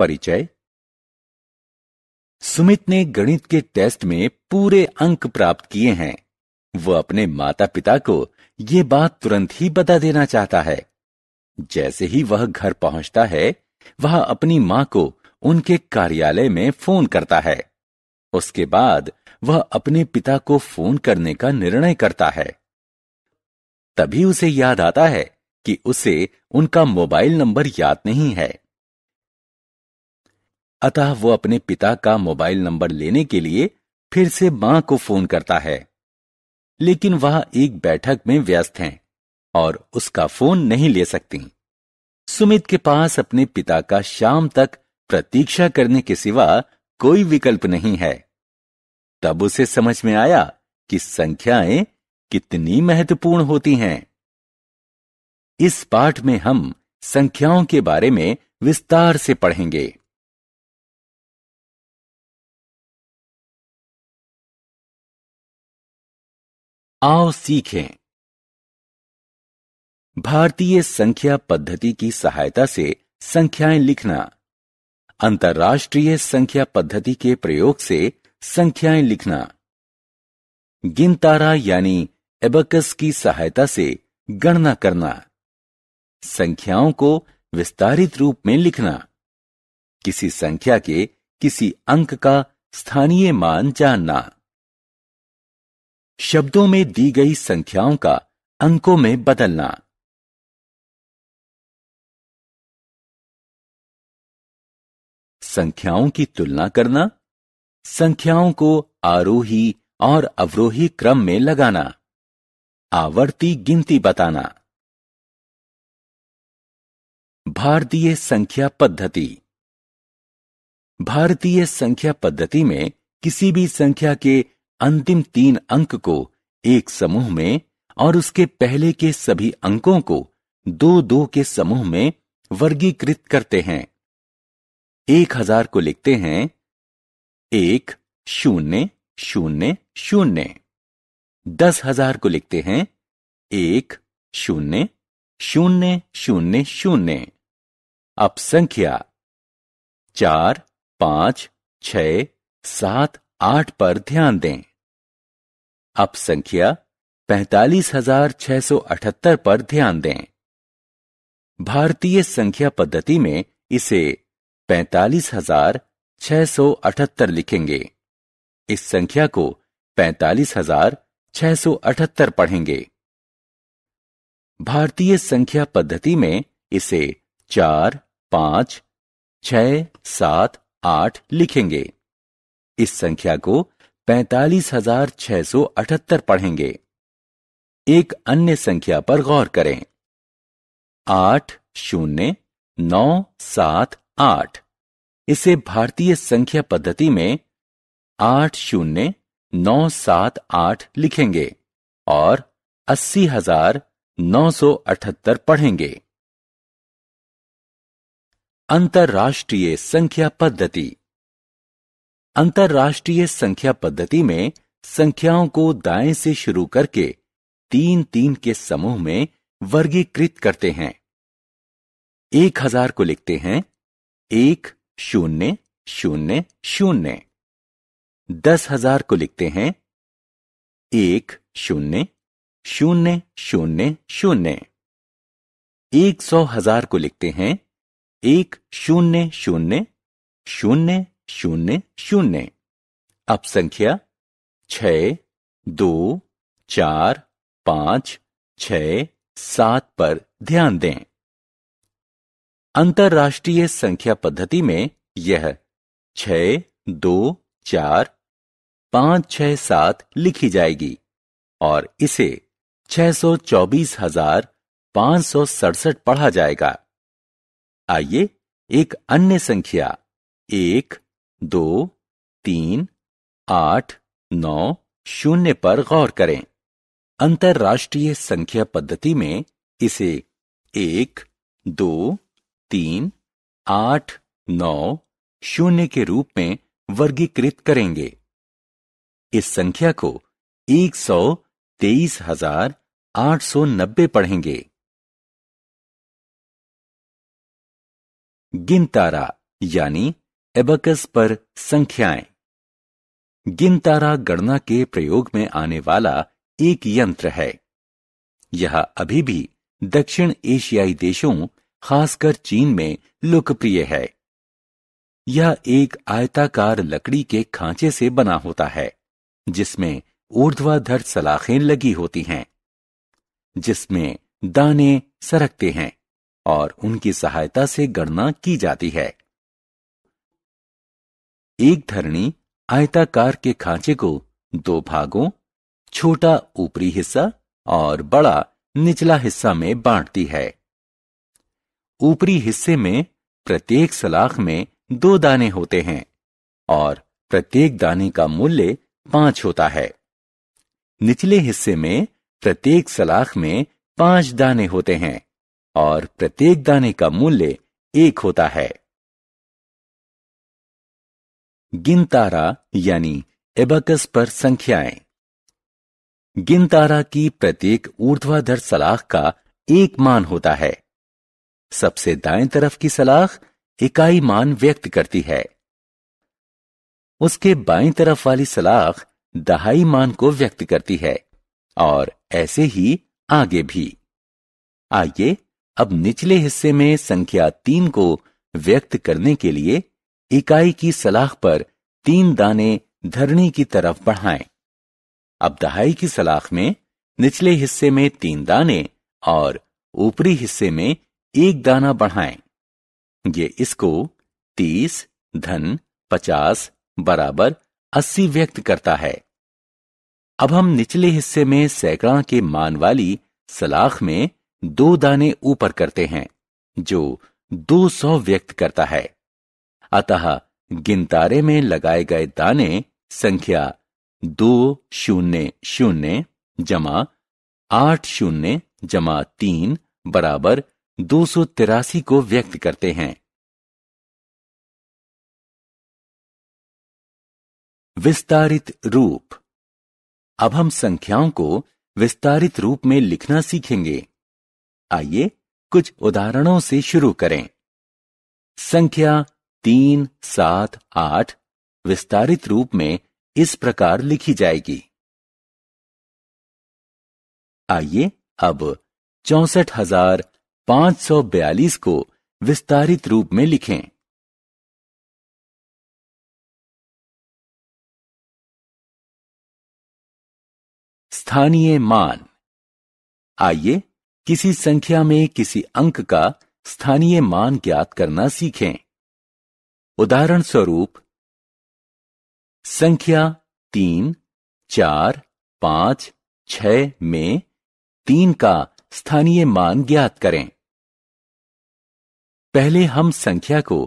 परिचय सुमित ने गणित के टेस्ट में पूरे अंक प्राप्त किए हैं वह अपने माता पिता को ये बात तुरंत ही बता देना चाहता है जैसे ही वह घर पहुंचता है वह अपनी मां को उनके कार्यालय में फोन करता है उसके बाद वह अपने पिता को फोन करने का निर्णय करता है तभी उसे याद आता है कि उसे उनका मोबाइल नंबर याद नहीं है अतः वो अपने पिता का मोबाइल नंबर लेने के लिए फिर से मां को फोन करता है लेकिन वह एक बैठक में व्यस्त हैं और उसका फोन नहीं ले सकती सुमित के पास अपने पिता का शाम तक प्रतीक्षा करने के सिवा कोई विकल्प नहीं है तब उसे समझ में आया कि संख्याएं कितनी महत्वपूर्ण होती हैं इस पाठ में हम संख्याओं के बारे में विस्तार से पढ़ेंगे आओ सीखें भारतीय संख्या पद्धति की सहायता से संख्याएं लिखना अंतर्राष्ट्रीय संख्या पद्धति के प्रयोग से संख्याएं लिखना गिनतारा यानी एबकस की सहायता से गणना करना संख्याओं को विस्तारित रूप में लिखना किसी संख्या के किसी अंक का स्थानीय मान जानना शब्दों में दी गई संख्याओं का अंकों में बदलना संख्याओं की तुलना करना संख्याओं को आरोही और अवरोही क्रम में लगाना आवर्ती गिनती बताना भारतीय संख्या पद्धति भारतीय संख्या पद्धति में किसी भी संख्या के अंतिम तीन अंक को एक समूह में और उसके पहले के सभी अंकों को दो दो के समूह में वर्गीकृत करते हैं एक हजार को लिखते हैं एक शून्य शून्य शून्य दस हजार को लिखते हैं एक शून्य शून्य शून्य शून्य अब संख्या चार पांच छ सात आठ पर ध्यान दें अब संख्या पैंतालीस हजार छह सौ अठहत्तर पर ध्यान दें भारतीय संख्या पद्धति में इसे पैंतालीस हजार छह सौ अठहत्तर लिखेंगे इस संख्या को पैंतालीस हजार छह सौ अठहत्तर पढ़ेंगे भारतीय संख्या पद्धति में इसे चार पांच छ सात आठ लिखेंगे इस संख्या को पैतालीस हजार छह सौ अठहत्तर पढ़ेंगे एक अन्य संख्या पर गौर करें आठ शून्य नौ सात आठ इसे भारतीय संख्या पद्धति में आठ शून्य नौ सात आठ लिखेंगे और अस्सी हजार नौ सौ अठहत्तर पढ़ेंगे अंतर्राष्ट्रीय संख्या पद्धति अंतर्राष्ट्रीय संख्या पद्धति में संख्याओं को दाएं से शुरू करके तीन तीन के समूह में वर्गीकृत करते हैं एक हजार को लिखते हैं एक शून्य शून्य शून्य दस हजार को लिखते हैं एक शून्य शून्य शून्य शून्य एक सौ हजार को लिखते हैं एक शून्य शून्य शून्य शून्य शून्य अब संख्या छ दो चार पांच छ सात पर ध्यान दें अंतर्राष्ट्रीय संख्या पद्धति में यह छ दो चार पांच छह सात लिखी जाएगी और इसे छह सौ चौबीस हजार पांच सौ सड़सठ पढ़ा जाएगा आइए एक अन्य संख्या एक दो तीन आठ नौ शून्य पर गौर करें अंतर्राष्ट्रीय संख्या पद्धति में इसे एक दो तीन आठ नौ शून्य के रूप में वर्गीकृत करेंगे इस संख्या को एक सौ तेईस हजार आठ सौ नब्बे पढ़ेंगे गिनतारा यानी एबकस पर संख्याएं गिनतारा गणना के प्रयोग में आने वाला एक यंत्र है यह अभी भी दक्षिण एशियाई देशों खासकर चीन में लोकप्रिय है यह एक आयताकार लकड़ी के खांचे से बना होता है जिसमें ऊर्ध्वाधर सलाखें लगी होती हैं जिसमें दाने सरकते हैं और उनकी सहायता से गणना की जाती है एक धरणी आयताकार के खांचे को दो भागों छोटा ऊपरी हिस्सा और बड़ा निचला हिस्सा में बांटती है ऊपरी हिस्से में प्रत्येक सलाख में दो दाने होते हैं और प्रत्येक दाने का मूल्य पांच होता है निचले हिस्से में प्रत्येक सलाख में पांच दाने होते हैं और प्रत्येक दाने का मूल्य एक होता है गिनतारा यानी एबकस पर संख्याएं गिनतारा की प्रत्येक ऊर्ध्वाधर सलाख का एक मान होता है सबसे दाएं तरफ की सलाख इकाई मान व्यक्त करती है उसके बाएं तरफ वाली सलाख दहाई मान को व्यक्त करती है और ऐसे ही आगे भी आइए अब निचले हिस्से में संख्या तीन को व्यक्त करने के लिए इकाई की सलाख पर तीन दाने धरनी की तरफ बढ़ाएं। अब दहाई की सलाख में निचले हिस्से में तीन दाने और ऊपरी हिस्से में एक दाना बढ़ाएं। ये इसको तीस धन पचास बराबर अस्सी व्यक्त करता है अब हम निचले हिस्से में सैकड़ा के मान वाली सलाख में दो दाने ऊपर करते हैं जो दो सौ व्यक्त करता है अतः गिनतारे में लगाए गए दाने संख्या दो शून्य शून्य जमा आठ शून्य जमा तीन बराबर दो सौ तिरासी को व्यक्त करते हैं विस्तारित रूप अब हम संख्याओं को विस्तारित रूप में लिखना सीखेंगे आइए कुछ उदाहरणों से शुरू करें संख्या तीन सात आठ विस्तारित रूप में इस प्रकार लिखी जाएगी आइए अब चौसठ हजार पांच सौ बयालीस को विस्तारित रूप में लिखें स्थानीय मान आइए किसी संख्या में किसी अंक का स्थानीय मान ज्ञात करना सीखें उदाहरण स्वरूप संख्या तीन चार पांच छ में तीन का स्थानीय मान ज्ञात करें पहले हम संख्या को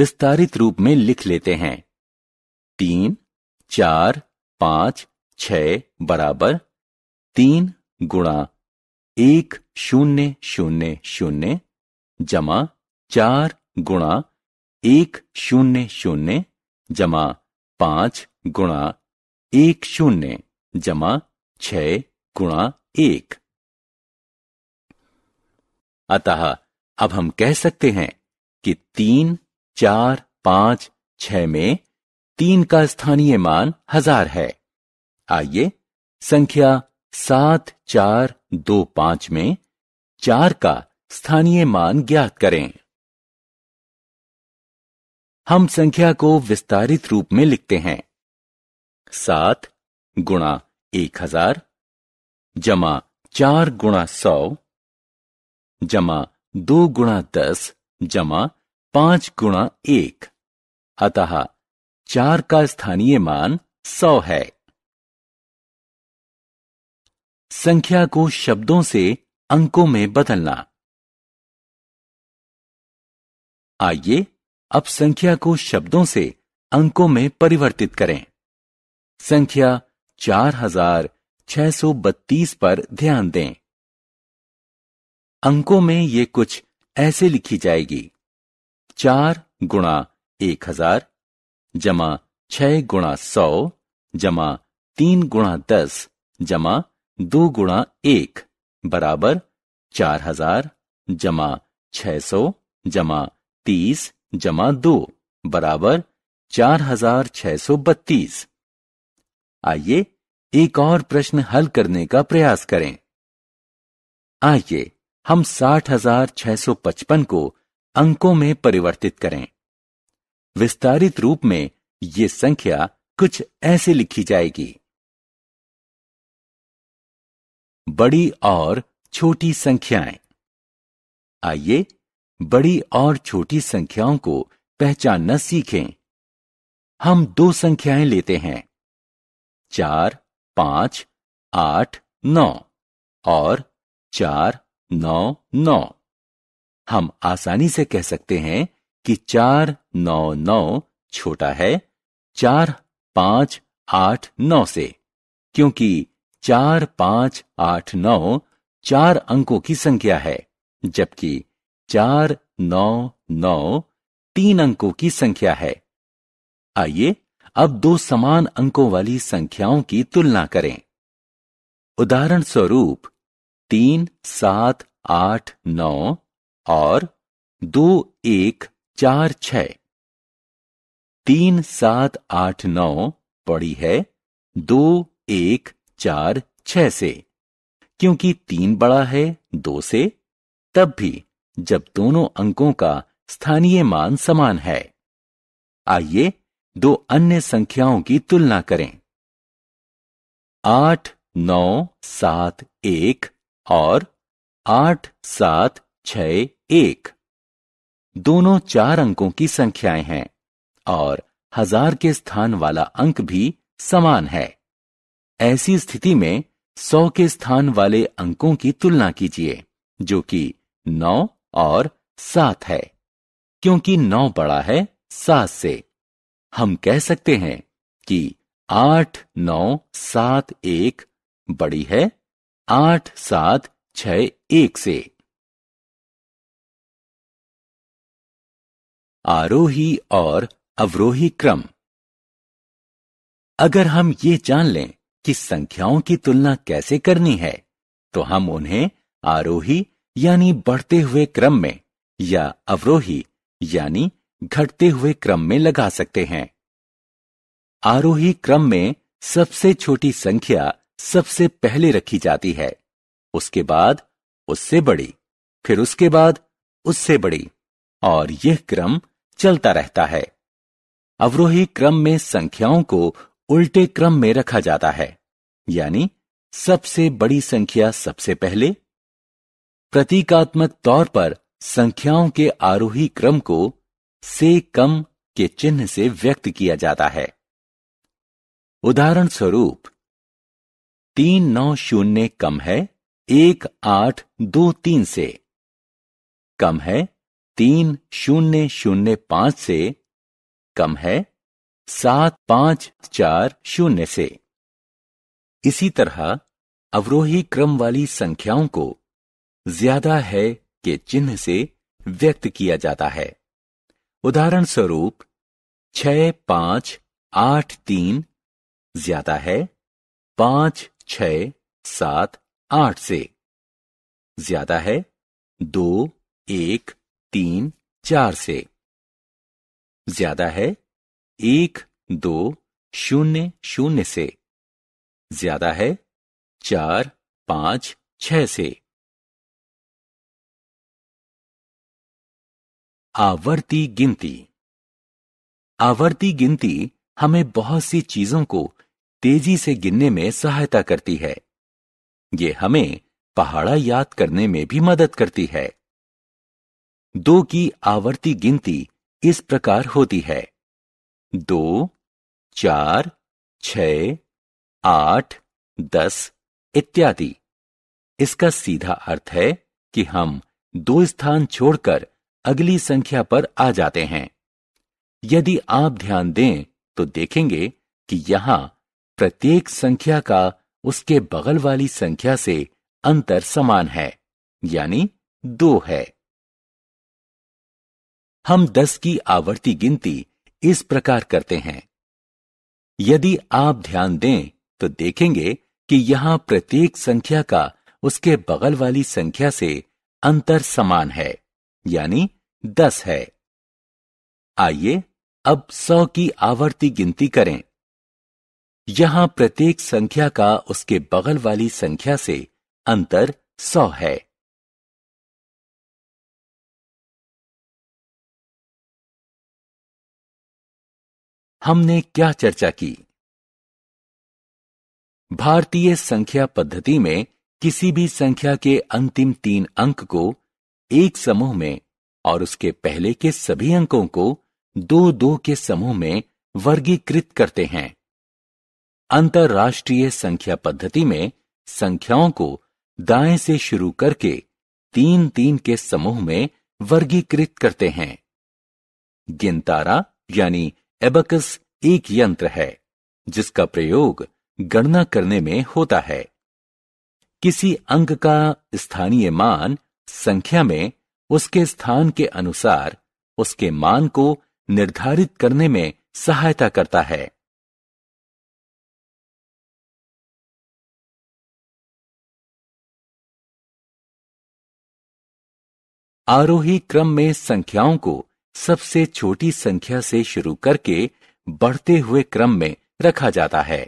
विस्तारित रूप में लिख लेते हैं तीन चार पांच छ बराबर तीन गुणा एक शून्य शून्य शून्य जमा चार गुणा एक शून्य शून्य जमा पांच गुणा एक शून्य जमा छ गुणा एक अतः अब हम कह सकते हैं कि तीन चार पांच छ में तीन का स्थानीय मान हजार है आइए संख्या सात चार दो पांच में चार का स्थानीय मान ज्ञात करें हम संख्या को विस्तारित रूप में लिखते हैं सात गुणा एक हजार जमा चार गुणा सौ जमा दो गुणा दस जमा पांच गुणा एक अतः चार का स्थानीय मान सौ है संख्या को शब्दों से अंकों में बदलना आइए अब संख्या को शब्दों से अंकों में परिवर्तित करें संख्या 4632 पर ध्यान दें अंकों में ये कुछ ऐसे लिखी जाएगी चार गुणा एक हजार जमा छ गुणा सौ जमा तीन गुणा दस जमा दो गुणा एक बराबर चार हजार जमा छ सौ जमा तीस जमा दो बराबर चार हजार छह सौ बत्तीस आइए एक और प्रश्न हल करने का प्रयास करें आइए हम साठ हजार छह सौ पचपन को अंकों में परिवर्तित करें विस्तारित रूप में ये संख्या कुछ ऐसे लिखी जाएगी बड़ी और छोटी संख्याएं आइए बड़ी और छोटी संख्याओं को पहचानना सीखें हम दो संख्याएं लेते हैं चार पांच आठ नौ और चार नौ नौ हम आसानी से कह सकते हैं कि चार नौ नौ छोटा है चार पांच आठ नौ से क्योंकि चार पांच आठ नौ चार अंकों की संख्या है जबकि चार नौ नौ तीन अंकों की संख्या है आइए अब दो समान अंकों वाली संख्याओं की तुलना करें उदाहरण स्वरूप तीन सात आठ नौ और दो एक चार छ तीन सात आठ नौ पड़ी है दो एक चार छ से क्योंकि तीन बड़ा है दो से तब भी जब दोनों अंकों का स्थानीय मान समान है आइए दो अन्य संख्याओं की तुलना करें आठ नौ सात एक और आठ सात छ एक दोनों चार अंकों की संख्याएं हैं और हजार के स्थान वाला अंक भी समान है ऐसी स्थिति में सौ के स्थान वाले अंकों की तुलना कीजिए जो कि नौ और सात है क्योंकि नौ बड़ा है सात से हम कह सकते हैं कि आठ नौ सात एक बड़ी है आठ सात छ एक से आरोही और अवरोही क्रम अगर हम ये जान लें कि संख्याओं की तुलना कैसे करनी है तो हम उन्हें आरोही यानी बढ़ते हुए क्रम में या अवरोही यानी घटते हुए क्रम में लगा सकते हैं आरोही क्रम में सबसे छोटी संख्या सबसे पहले रखी जाती है उसके बाद उससे बड़ी फिर उसके बाद उससे बड़ी और यह क्रम चलता रहता है अवरोही क्रम में संख्याओं को उल्टे क्रम में रखा जाता है यानी सबसे बड़ी संख्या सबसे पहले प्रतीकात्मक तौर पर संख्याओं के आरोही क्रम को से कम के चिन्ह से व्यक्त किया जाता है उदाहरण स्वरूप तीन नौ शून्य कम है एक आठ दो तीन से कम है तीन शून्य शून्य पांच से कम है सात पांच चार शून्य से इसी तरह अवरोही क्रम वाली संख्याओं को ज्यादा है के चिन्ह से व्यक्त किया जाता है उदाहरण स्वरूप छ पांच आठ तीन ज्यादा है पांच छ सात आठ से ज्यादा है दो एक तीन चार से ज्यादा है एक दो शून्य शून्य से ज्यादा है चार पांच छ से आवर्ती गिनती आवर्ती गिनती हमें बहुत सी चीजों को तेजी से गिनने में सहायता करती है ये हमें पहाड़ा याद करने में भी मदद करती है दो की आवर्ती गिनती इस प्रकार होती है दो चार छ आठ दस इत्यादि इसका सीधा अर्थ है कि हम दो स्थान छोड़कर अगली संख्या पर आ जाते हैं यदि आप ध्यान दें तो देखेंगे कि यहां प्रत्येक संख्या का उसके बगल वाली संख्या से अंतर समान है यानी दो है हम दस की आवर्ती गिनती इस प्रकार करते हैं यदि आप ध्यान दें तो देखेंगे कि यहां प्रत्येक संख्या का उसके बगल वाली संख्या से अंतर समान है यानी दस है आइए अब सौ की आवर्ती गिनती करें यहां प्रत्येक संख्या का उसके बगल वाली संख्या से अंतर सौ है हमने क्या चर्चा की भारतीय संख्या पद्धति में किसी भी संख्या के अंतिम तीन अंक को एक समूह में और उसके पहले के सभी अंकों को दो दो के समूह में वर्गीकृत करते हैं अंतर्राष्ट्रीय संख्या पद्धति में संख्याओं को दाएं से शुरू करके तीन तीन के समूह में वर्गीकृत करते हैं गिनतारा यानी एबकस एक यंत्र है जिसका प्रयोग गणना करने में होता है किसी अंक का स्थानीय मान संख्या में उसके स्थान के अनुसार उसके मान को निर्धारित करने में सहायता करता है आरोही क्रम में संख्याओं को सबसे छोटी संख्या से शुरू करके बढ़ते हुए क्रम में रखा जाता है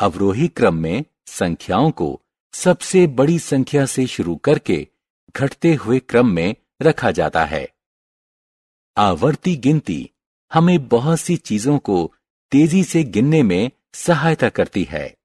अवरोही क्रम में संख्याओं को सबसे बड़ी संख्या से शुरू करके घटते हुए क्रम में रखा जाता है आवर्ती गिनती हमें बहुत सी चीजों को तेजी से गिनने में सहायता करती है